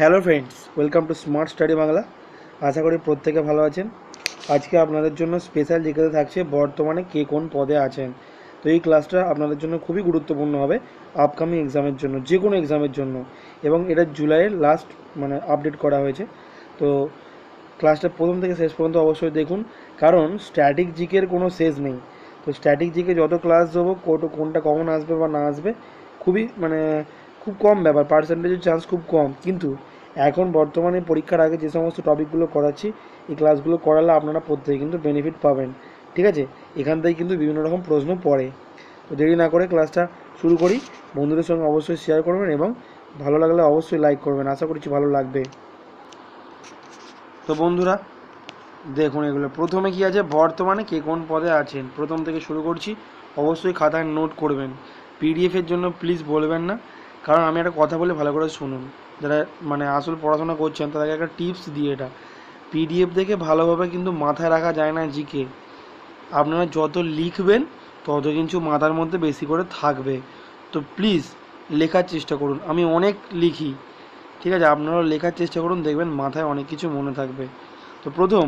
hello friends welcome to smart study Bangla আশা করি প্রত্যেকে ভালো আছেন আজকে আপনাদের জন্য স্পেশাল জিজ্ঞাসা থাকছে বর্তমানে কে কোন পদে আছেন তো এই ক্লাসটা আপনাদের জন্য খুবই গুরুত্বপূর্ণ হবে আপকামিং এক্সামের জন্য যে কোনো এক্সামের জন্য এবং এটা জুলাইয়ের লাস্ট মানে আপডেট করা হয়েছে তো ক্লাসটা প্রথম থেকে শেষ পর্যন্ত অবশ্যই দেখুন কারণ স্ট্যাটিক জিকের কোনো শেষ নেই তো স্ট্যাটিক জিকে যত ক্লাস দেবো কোনটা কখন আসবে বা না আসবে খুবই মানে খুব কম ব্যাপার পার্সেন্টেজের চান্স খুব কম কিন্তু এখন বর্তমানে পরীক্ষার আগে যে সমস্ত টপিকগুলো করাচ্ছি এই ক্লাসগুলো করালে আপনারা প্রত্যেকে কিন্তু বেনিফিট পাবেন ঠিক আছে এখান থেকে কিন্তু বিভিন্ন রকম প্রশ্ন পড়ে তো দেরি না করে ক্লাসটা শুরু করি বন্ধুদের সঙ্গে অবশ্যই শেয়ার করবেন এবং ভালো লাগলে অবশ্যই লাইক করবেন আশা করছি ভালো লাগবে তো বন্ধুরা দেখুন এগুলো প্রথমে কি আছে বর্তমানে কে কোন পদে আছেন প্রথম থেকে শুরু করছি অবশ্যই খাতায় নোট করবেন পিডিএফের জন্য প্লিজ বলবেন না কারণ আমি একটা কথা বলে ভালো করে শুনুন যারা মানে আসল পড়াশোনা করছেন তাদেরকে একটা টিপস দিয়ে এটা পিডিএফ দেখে ভালোভাবে কিন্তু মাথায় রাখা যায় না জিকে আপনারা যত লিখবেন তত কিছু মাথার মধ্যে বেশি করে থাকবে তো প্লিজ লেখার চেষ্টা করুন আমি অনেক লিখি ঠিক আছে আপনারা লেখার চেষ্টা করুন দেখবেন মাথায় অনেক কিছু মনে থাকবে তো প্রথম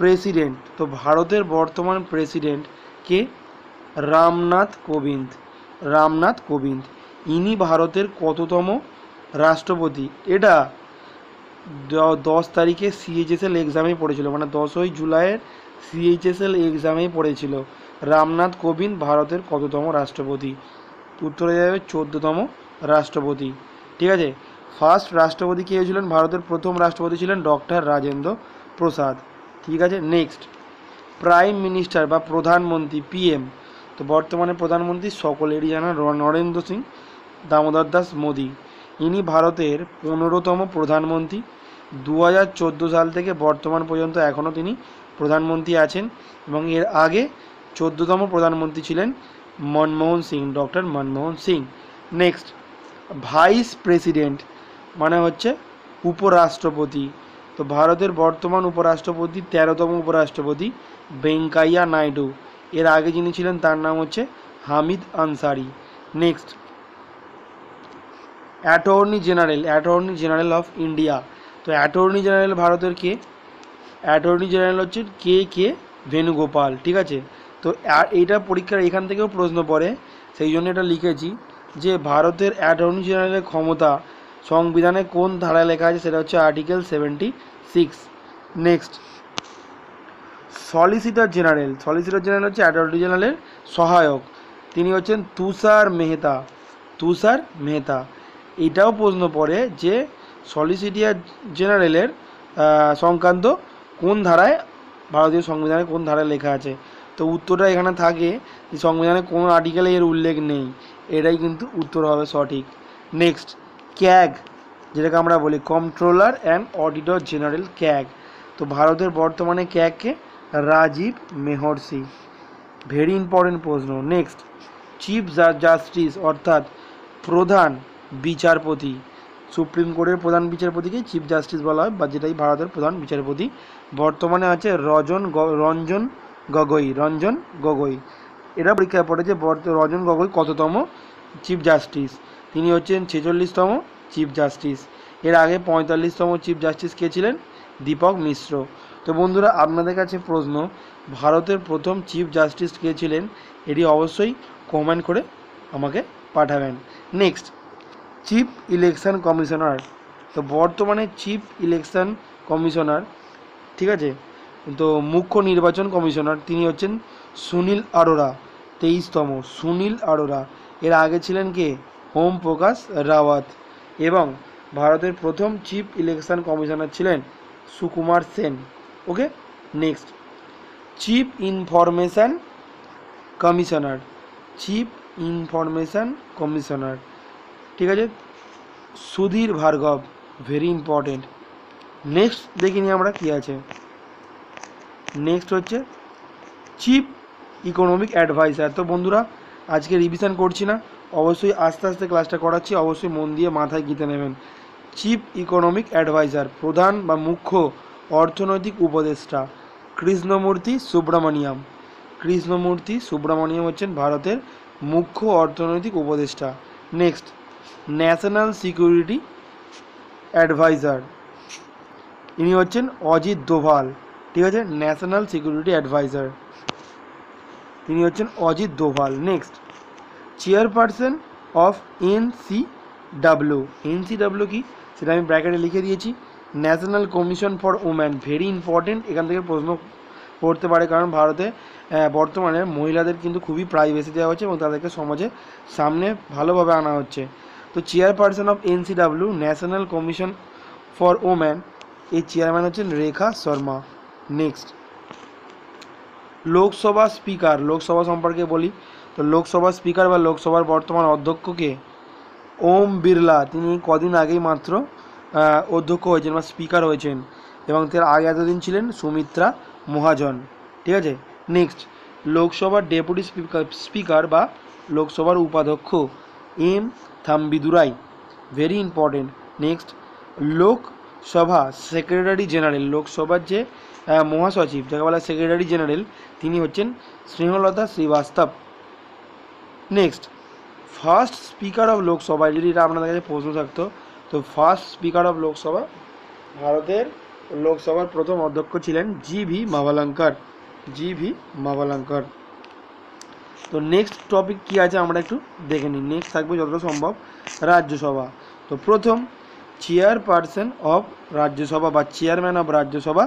প্রেসিডেন্ট তো ভারতের বর্তমান প্রেসিডেন্ট কে রামনাথ কোবিন্দ রামনাথ কোবিন্দ ইনি ভারতের কততম রাষ্ট্রপতি এটা দশ তারিখে সিএইচএসএল এক্সামে পড়েছিল মানে দশই জুলাইয়ের সিএইচএসএল এক্সামে পড়েছিল রামনাথ কোবিন্দ ভারতের কততম রাষ্ট্রপতি উত্তরে যাবে চোদ্দতম রাষ্ট্রপতি ঠিক আছে ফার্স্ট রাষ্ট্রপতি কে হয়েছিলেন ভারতের প্রথম রাষ্ট্রপতি ছিলেন ডক্টর রাজেন্দ্র প্রসাদ ঠিক আছে নেক্সট প্রাইম মিনিস্টার বা প্রধানমন্ত্রী পিএম তো বর্তমানে প্রধানমন্ত্রী সকলেরই জানা নরেন্দ্র সিং দামোদর দাস মোদি ইনি ভারতের পনেরোতম প্রধানমন্ত্রী দু হাজার চোদ্দো সাল থেকে বর্তমান পর্যন্ত এখনও তিনি প্রধানমন্ত্রী আছেন এবং এর আগে চোদ্দোতম প্রধানমন্ত্রী ছিলেন Manmohan Singh doctor Manmohan Singh next vice president মানে হচ্ছে উপরাষ্ট্রপতি তো ভারতের বর্তমান উপরাষ্ট্রপতি তেরোতম উপরাষ্ট্রপতি বেঙ্কাইয়া নাইডু এর আগে যিনি ছিলেন তার নাম হচ্ছে Hamid Ansari next attorney general attorney general of India তো অ্যাটর্নি জেনারেল ভারতের কে অ্যাটর্নি জেনারেল হচ্ছে কে কে ভেনুগোপাল ঠিক আছে তো এইটা পরীক্ষার এখান থেকেও প্রশ্ন পড়ে সেই জন্য এটা লিখেছি যে ভারতের অ্যাটর্নি জেনারেলের ক্ষমতা সংবিধানে কোন ধারায় লেখা আছে সেটা হচ্ছে article seventy six next solicitor general solicitor general হচ্ছে অ্যাটর্নি জেনারেলের সহায়ক তিনি হচ্ছেন তুষার মেহতা তুষার মেহতা এটাও প্রশ্ন পড়ে যে সলিসিটিয়ার জেনারেলের সংক্রান্ত কোন ধারায় ভারতীয় সংবিধানে কোন ধারায় লেখা আছে তো উত্তরটা এখানে থাকে যে সংবিধানে কোনো আর্টিকেলে এর উল্লেখ নেই এটাই কিন্তু উত্তর হবে সঠিক নেক্সট ক্যাগ যেটাকে আমরা বলি controller and auditor general CAG তো ভারতের বর্তমানে ক্যাগকে রাজীব মেহর্ষি ভেরি ইম্পর্টেন্ট প্রশ্ন নেক্সট চিফ জাস্টিস অর্থাৎ প্রধান বিচারপতি সুপ্রিম কোর্টের প্রধান বিচারপতিকে চিফ জাস্টিস বলা হয় বা যেটাই ভারতের প্রধান বিচারপতি বর্তমানে আছে রজন রঞ্জন গগৈ রঞ্জন গগৈ এরা পরীক্ষায় যে রজন গগৈ কততম চিফ জাস্টিস তিনি হচ্ছেন ছেচল্লিশতম চিফ জাস্টিস এর আগে পঁয়তাল্লিশতম চিফ জাস্টিস কে ছিলেন দীপক মিশ্র তো বন্ধুরা আপনাদের কাছে প্রশ্ন ভারতের প্রথম চিফ জাস্টিস কে ছিলেন এটি অবশ্যই কমেন্ট করে আমাকে পাঠাবেন নেক্সট চিফ ইলেকশন কমিশনার তো বর্তমানে চিফ ইলেকশন কমিশনার ঠিক আছে তো মুখ্য নির্বাচন কমিশনার তিনি হচ্ছেন সুনীল আরোরা তেইশতম সুনীল আরোরা এর আগে ছিলেন কে হোম প্রকাশ রাওয়াত এবং ভারতের প্রথম চিফ ইলেকশন কমিশনার ছিলেন Sukumar Sen okay next chief information commissioner chief information commissioner ঠিক আছে Sudhir Bhargava very important next দেখিনি আমরা কী আছে নেক্সট হচ্ছে চিফ ইকোনমিক অ্যাডভাইসার তো বন্ধুরা আজকে রিভিশন করছি না অবশ্যই আস্তে আস্তে ক্লাসটা করাচ্ছি অবশ্যই মন দিয়ে মাথায় গিতে নেবেন চিফ ইকোনমিক অ্যাডভাইজার প্রধান বা মুখ্য অর্থনৈতিক উপদেষ্টা কৃষ্ণমূর্তি সুব্রমণিয়াম কৃষ্ণমূর্তি সুব্রমণিয়াম হচ্ছেন ভারতের মুখ্য অর্থনৈতিক উপদেষ্টা নেক্সট ন্যাশনাল সিকিউরিটি অ্যাডভাইজার ইনি হচ্ছেন অজিত দোভাল ঠিক আছে ন্যাশনাল সিকিউরিটি অ্যাডভাইজার তিনি হচ্ছেন Ajit Doval next chairperson of NCW NCW কি সেটা আমি ব্র্যাকেটে লিখে দিয়েছি national commission for woman very important এখান থেকে প্রশ্ন পড়তে পারে কারণ ভারতে বর্তমানে মহিলাদের কিন্তু খুবই প্রাইভেসি দেওয়া হচ্ছে এবং তাদেরকে সমাজে সামনে ভালোভাবে আনা হচ্ছে তো chairperson of NCW national commission for woman এই চেয়ারম্যান হচ্ছেন রেখা শর্মা নেক্সট লোকসভা স্পিকার লোকসভা সম্পর্কে বলি তো লোকসভা স্পিকার বা লোকসভার বর্তমান অধ্যক্ষকে ওম বিড়লা তিনি কদিন আগেই মাত্র অধ্যক্ষ হয়েছেন বা স্পিকার হয়েছেন এবং তার আগে এতদিন ছিলেন সুমিত্রা মহাজন ঠিক আছে নেক্সট লোকসভার ডেপুটি স্পিকার স্পিকার বা লোকসভার উপাধ্যক্ষ M Thambidurai very important next Lok Sabha secretary general লোকসভার যে মহাসচিব যাকে বলা সেক্রেটারি জেনারেল তিনি হচ্ছেন Snehlata Srivastava next first speaker of Lok Sabha যদি এটা আপনাদের কাছে প্রশ্ন থাকতো তো ফার্স্ট স্পিকার অফ লোকসভা ভারতের লোকসভার প্রথম অধ্যক্ষ ছিলেন জি ভি মাভালাঙ্কার জি ভি মাভালাঙ্কার তো নেক্সট টপিক কি আছে আমরা একটু দেখে নিই নেক্সট থাকবে যতটা সম্ভব রাজ্যসভা তো প্রথম চেয়ারপারসন অফ রাজ্যসভা বা চেয়ারম্যান অব রাজ্যসভা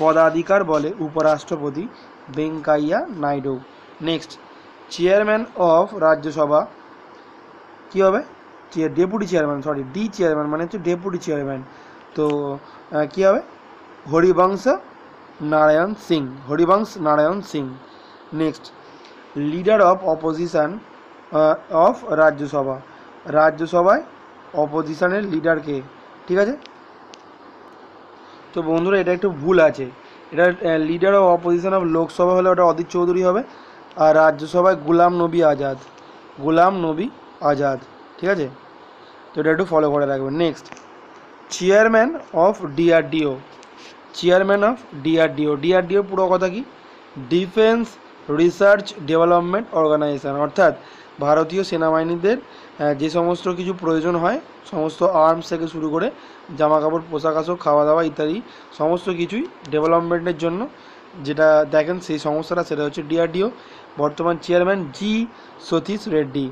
পদাধিকার বলে উপরাষ্ট্রপতি Venkaiah Naidu next chairman of Rajya Sabha কী হবে chair deputy chairman sorry D chairman মানে হচ্ছে ডেপুটি চেয়ারম্যান তো কী হবে Harivansh Narayan Singh Harivansh Narayan Singh next leader of opposition of Rajya Sabha রাজ্যসভায় অপোজিশানের লিডারকে ঠিক আছে তো বন্ধুরা এটা একটু ভুল আছে এটা leader of opposition of Lok Sabha হলে ওটা অদিত চৌধুরী হবে আর রাজ্যসভায় গুলাম নবী আজাদ গুলাম নবী আজাদ ঠিক আছে তো এটা একটু ফলো করে রাখবেন next chairman of DRDO chairman of DRDO DRDO পুরো কথা কি ডিফেন্স রিসার্চ ডেভেলপমেন্ট অর্গানাইজেশান অর্থাৎ ভারতীয় সেনাবাহিনীদের যে সমস্ত কিছু প্রয়োজন হয় সমস্ত আর্মস থেকে শুরু করে জামা কাপড় পোশাক আশাক খাওয়া দাওয়া ইত্যাদি সমস্ত কিছুই ডেভেলপমেন্টের জন্য যেটা দেখেন সেই সংস্থাটা সেটা হচ্ছে ডিআরডিও বর্তমান চেয়ারম্যান জি সতীশ রেড্ডি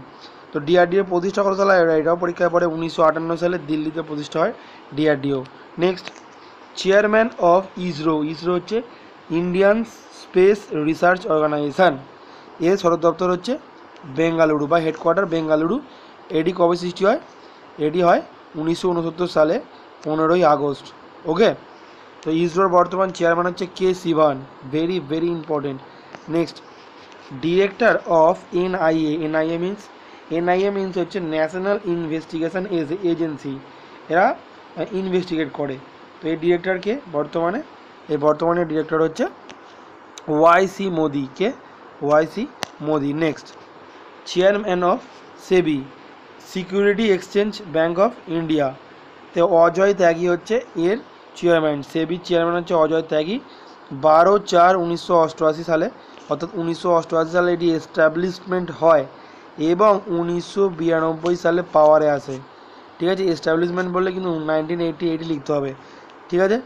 তো ডিআরডিও প্রতিষ্ঠা করা তালা এটাও পরীক্ষায় পরে উনিশশো সালে দিল্লিতে প্রতিষ্ঠা হয় DRDO next chairman of ISRO ISRO হচ্ছে ইন্ডিয়ান স্পেস রিসার্চ অর্গানাইজেশান এর সদর দপ্তর হচ্ছে বেঙ্গালুরু বা হেডকোয়ার্টার বেঙ্গালুরু এটি কবে সৃষ্টি হয় এটি হয় উনিশশো সালে পনেরোই আগস্ট ওকে তো ইসরোর বর্তমান চেয়ারম্যান হচ্ছে K Sivan very very important next director of NIA NIA means NIA means হচ্ছে ন্যাশনাল ইনভেস্টিগেশন এজেন্সি এরা ইনভেস্টিগেট করে তো এই ডিরেক্টরকে বর্তমানে এই বর্তমানে ডিরেক্টর হচ্ছে ওয়াইসি মোদি কে YC Modi next chairman of SEBI security exchange bank of India তে অজয় ত্যাগী হচ্ছে এর চেয়ারম্যান সেবি চেয়ারম্যান হচ্ছে অজয় ত্যাগী বারো চার উনিশশো অষ্টআশি সালে অর্থাৎ উনিশশো অষ্টআশি সালে এটি এস্টাবলিশমেন্ট হয় এবং উনিশশো বিরানব্বই সালে পাওয়ারে আসে ঠিক আছে এস্টাবলিশমেন্ট বললে কিন্তু নাইনটিন এইটি এইটি লিখতে হবে ঠিক আছে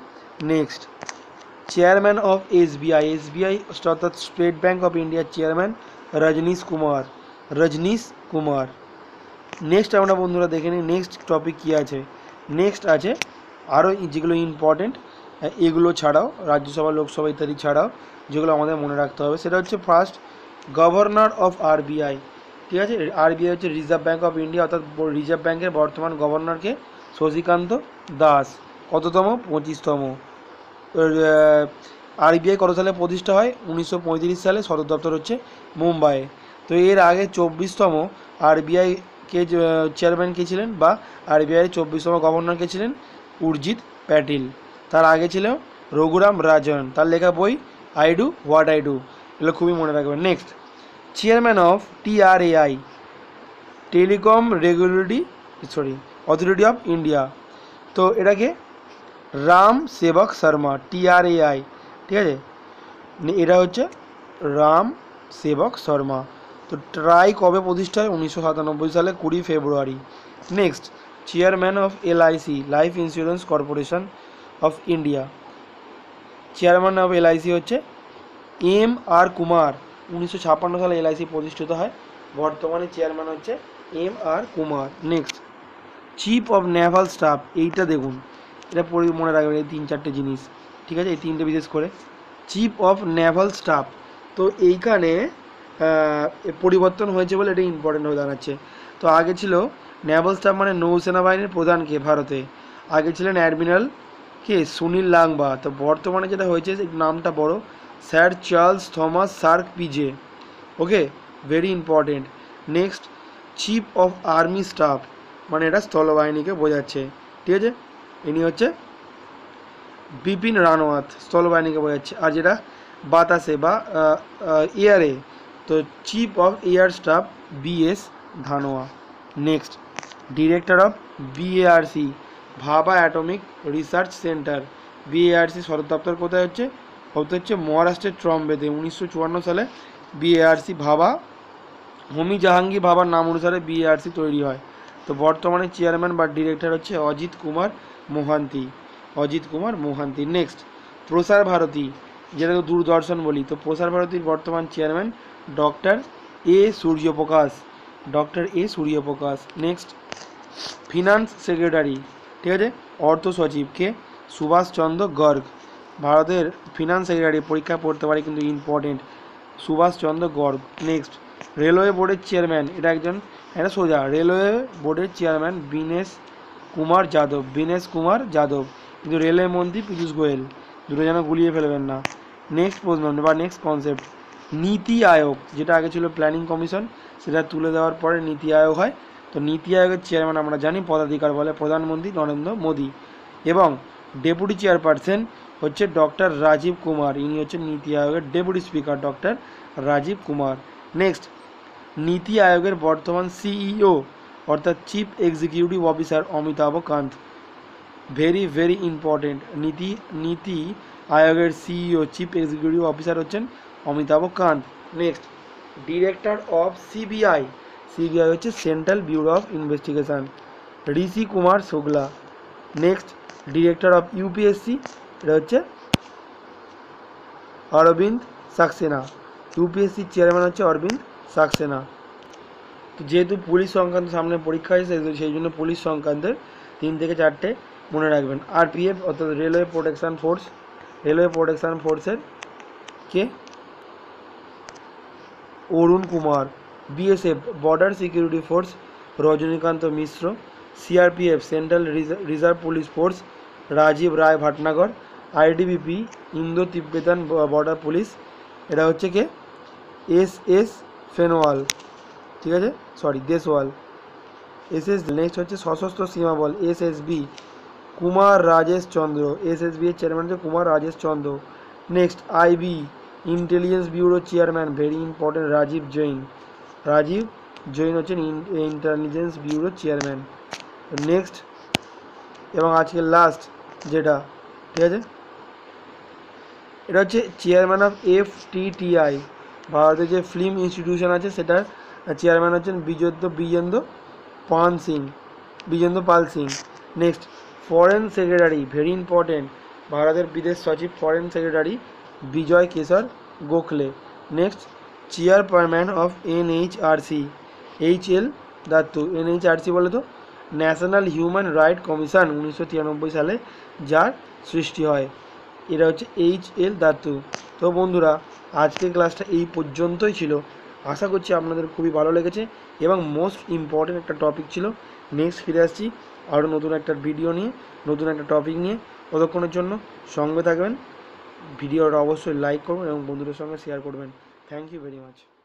next chairman of SBI SBI অর্থাৎ স্টেট ব্যাঙ্ক অফ ইন্ডিয়ার চেয়ারম্যান রজনীশ কুমার রজনীশ কুমার নেক্সট আমরা বন্ধুরা দেখে নিই নেক্সট টপিক কী আছে নেক্সট আছে আরও যেগুলো ইম্পর্টেন্ট এগুলো ছাড়াও রাজ্যসভা লোকসভা ইত্যাদি ছাড়াও যেগুলো আমাদের মনে রাখতে হবে সেটা হচ্ছে ফার্স্ট গভর্নর অফ আরবিআই ঠিক আছে আরবিআই হচ্ছে রিজার্ভ ব্যাঙ্ক অফ ইন্ডিয়া অর্থাৎ রিজার্ভ ব্যাঙ্কের বর্তমান গভর্নরকে শশীকান্ত দাস কততম পঁচিশতম আরবিআই e কত সালে প্রতিষ্ঠা হয় উনিশশো সালে সদর দপ্তর হচ্ছে মুম্বাইয়ে তো এর আগে চব্বিশতম আরবিআই e কে চেয়ারম্যান কে ছিলেন বা আরবিআইয়ের e চব্বিশতম গভর্নর কে ছিলেন উর্জিৎ প্যাটিল তার আগে ছিল রঘুরাম রাজন তার লেখা বই I do what I do এগুলো খুবই মনে রাখবেন next chairman of TRAI telecom regulatory sorry authority of India তো এটাকে রাম সেবক শর্মা আই ঠিক আছে মানে এটা হচ্ছে রাম সেবক শর্মা তো ট্রাই কবে প্রতিষ্ঠা হয় উনিশশো সাতানব্বই সালে কুড়ি ফেব্রুয়ারি next chairman of LIC life insurance corporation of India chairman of LIC হচ্ছে এম আর কুমার উনিশশো ছাপ্পান্ন সালে এলআইসি প্রতিষ্ঠিত হয় বর্তমানে চেয়ারম্যান হচ্ছে M R Kumar next chief of naval staff এইটা দেখুন এটা পড়ে মনে রাখবেন এই তিন চারটে জিনিস ঠিক আছে এই তিনটে বিশেষ করে চিফ অফ নেভাল স্টাফ তো এইখানে পরিবর্তন হয়েছে বলে এটা ইম্পর্টেন্ট হয়ে দাঁড়াচ্ছে তো আগে ছিল নেভাল স্টাফ মানে নৌসেনাবাহিনীর প্রধান প্রধানকে ভারতে আগে ছিলেন অ্যাডমিরাল কে সুনীল লাংবা তো বর্তমানে যেটা হয়েছে নামটা বড় sir Charles Thomas Mark Pizey okay very important next chief of army staff মানে এটা স্থলবাহিনীকে বোঝাচ্ছে ঠিক আছে ইনি হচ্ছে বিপিন রানওয়াত স্থলবাহিনীকে বোঝাচ্ছে আর যেটা বাতাসে বা এয়ারে তো chief of air staff B S Dhanoa next director of BARC Bhabha atomic research centre BARC সদর দপ্তর কোথায় হচ্ছে হতে হচ্ছে মহারাষ্ট্রের ট্রম্বেতে উনিশশো সালে বিএআরসি ভাবা হোমি জাহাঙ্গীর ভাবার নাম অনুসারে বিএআরসি তৈরি হয় তো বর্তমানে চেয়ারম্যান বা ডিরেক্টর হচ্ছে অজিত কুমার মোহান্তি অজিত কুমার মোহান্তি নেক্সট প্রসার ভারতী যেটাকে দূরদর্শন বলি তো প্রসার ভারতীর বর্তমান chairman doctor A Suryaprakash doctor A Suryaprakash next finance secretary ঠিক আছে অর্থ সচিবকে সুভাষচন্দ্র গর্গ ভারতের ফিনান্স সেক্রেটারি পরীক্ষা পড়তে পারে কিন্তু important Subhash Chandra Garg next railway বোর্ডের চেয়ারম্যান এটা একজন এটা সোজা রেলওয়ে বোর্ডের চেয়ারম্যান বিনেশ কুমার যাদব বিনেশ কুমার যাদব কিন্তু রেলওয়ে মন্ত্রী পীযূষ গোয়েল দুটো যেন গুলিয়ে ফেলবেন না নেক্সট প্রশ্ন বা নেক্সট কনসেপ্ট নীতি আয়োগ যেটা আগে ছিল প্ল্যানিং কমিশন সেটা তুলে দেওয়ার পরে নীতি আয়োগ হয় তো নীতি আয়োগের চেয়ারম্যান আমরা জানি পদাধিকার বলে প্রধানমন্ত্রী নরেন্দ্র মোদী এবং ডেপুটি চেয়ারপারসন হচ্ছে ডক্টর রাজীব কুমার ইনি হচ্ছে নীতি আয়োগের deputy speaker doctor Rajiv Kumar next NITI আয়োগের বর্তমান সিইও e অর্থাৎ chief executive officer Amitabh Kant very very important NITI NITI আয়োগের সিইও চিফ এক্সিকিউটিভ অফিসার হচ্ছেন Amitabh Kant next director of CBI CBI হচ্ছে central bureau of investigation Rishi Kumar Shukla next director of UPSC এটা হচ্ছে অরবিন্দ সাক্সেনা ইউপিএসসি চেয়ারম্যান হচ্ছে অরবিন্দ সাকসেনা তো যেহেতু পুলিশ সংক্রান্ত সামনে পরীক্ষা আছে সেই জন্য পুলিশ সংক্রান্তের তিন থেকে চারটে মনে রাখবেন আর পি এফ অর্থাৎ railway protection force railway protection ফোর্সের K Arun Kumar BSF border security force Rajnikant Mishra CRPF central reserve police force Rajiv Rai Bhatnagar ITBP Indo Tibetan border police এটা হচ্ছে কে এস এস ফেনওয়াল ঠিক আছে sorry Deswal S S next হচ্ছে Sashastra Seema Bal S S B Kumar Rajesh Chandra S S B এর chairman হচ্ছে Kumar Rajesh Chandra next IB intelligence bureau chairman very important Rajiv Jain Rajiv Jain হচ্ছেন intelligence bureau chairman next এবং আজকে লাস্ট যেটা ঠিক আছে এটা হচ্ছে chairman of F T T I ভারতের যে ফিল্ম ইনস্টিটিউশন আছে সেটার চেয়ারম্যান হচ্ছেন Bijendra Bijendra Pal Singh Bijendra Pal Singh next foreign secretary very important ভারতের বিদেশ সচিব foreign secretary Vijay Keshav Gokhale next chairperson of NHRC H L Dattu NHRC বলে তো ন্যাশনাল হিউম্যান রাইট কমিশন উনিশশো সালে যার সৃষ্টি হয় এরা হচ্ছে এইচ এল ধাতু তো বন্ধুরা আজকের ক্লাসটা এই পর্যন্তই ছিল আশা করছি আপনাদের খুবই ভালো লেগেছে এবং মোস্ট ইম্পর্টেন্ট একটা টপিক ছিল নেক্সট ফিরে আসছি আরও নতুন একটা ভিডিও নিয়ে নতুন একটা টপিক নিয়ে ততক্ষণের জন্য সঙ্গে থাকবেন ভিডিওটা অবশ্যই লাইক করবেন এবং বন্ধুদের সঙ্গে শেয়ার করবেন থ্যাংক ইউ ভেরি মাচ